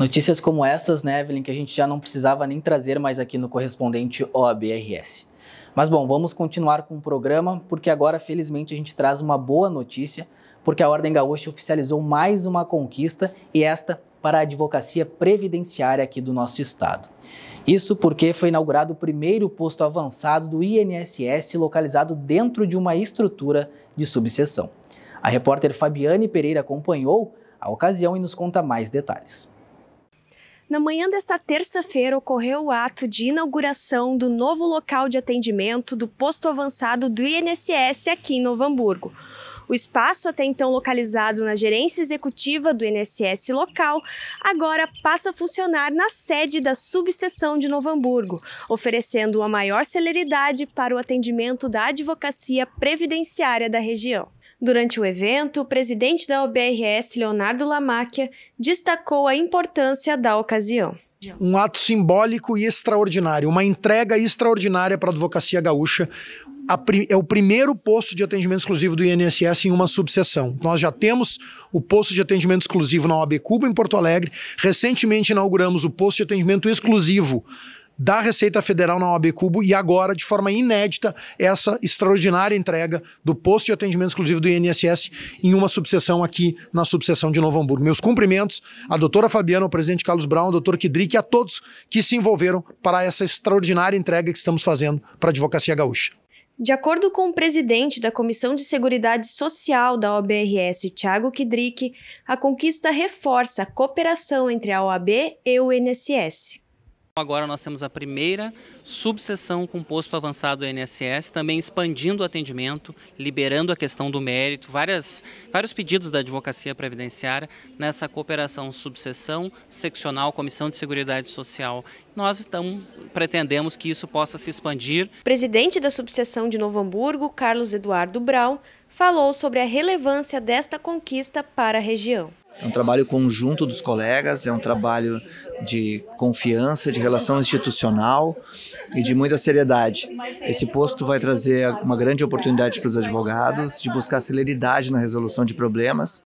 Notícias como essas, né, Evelyn, que a gente já não precisava nem trazer mais aqui no correspondente OABRS. Mas bom, vamos continuar com o programa, porque agora, felizmente, a gente traz uma boa notícia, porque a Ordem Gaúcha oficializou mais uma conquista e esta para a advocacia previdenciária aqui do nosso estado. Isso porque foi inaugurado o primeiro posto avançado do INSS localizado dentro de uma estrutura de subseção. A repórter Fabiane Pereira acompanhou a ocasião e nos conta mais detalhes. Na manhã desta terça-feira ocorreu o ato de inauguração do novo local de atendimento do posto avançado do INSS aqui em Novo Hamburgo. O espaço, até então localizado na gerência executiva do INSS local, agora passa a funcionar na sede da subseção de Novo Hamburgo, oferecendo uma maior celeridade para o atendimento da advocacia previdenciária da região. Durante o evento, o presidente da OBRS, Leonardo Lamacchia, destacou a importância da ocasião. Um ato simbólico e extraordinário, uma entrega extraordinária para a advocacia gaúcha, é o primeiro posto de atendimento exclusivo do INSS em uma subseção. Nós já temos o posto de atendimento exclusivo na OAB Cuba, em Porto Alegre. Recentemente inauguramos o posto de atendimento exclusivo da Receita Federal na OAB Cubo e agora, de forma inédita, essa extraordinária entrega do posto de atendimento exclusivo do INSS em uma subseção aqui na subseção de Novo Hamburgo. Meus cumprimentos à doutora Fabiana, ao presidente Carlos Brown, ao doutor Kidrick e a todos que se envolveram para essa extraordinária entrega que estamos fazendo para a Advocacia Gaúcha. De acordo com o presidente da Comissão de Seguridade Social da OBRS, Tiago Kidrick, a conquista reforça a cooperação entre a OAB e o INSS. Agora nós temos a primeira subseção com posto avançado do INSS, também expandindo o atendimento, liberando a questão do mérito, várias, vários pedidos da advocacia previdenciária nessa cooperação subseção, seccional, comissão de seguridade social. Nós então pretendemos que isso possa se expandir. Presidente da subseção de Novo Hamburgo, Carlos Eduardo Brau, falou sobre a relevância desta conquista para a região. É um trabalho conjunto dos colegas, é um trabalho de confiança, de relação institucional e de muita seriedade. Esse posto vai trazer uma grande oportunidade para os advogados de buscar celeridade na resolução de problemas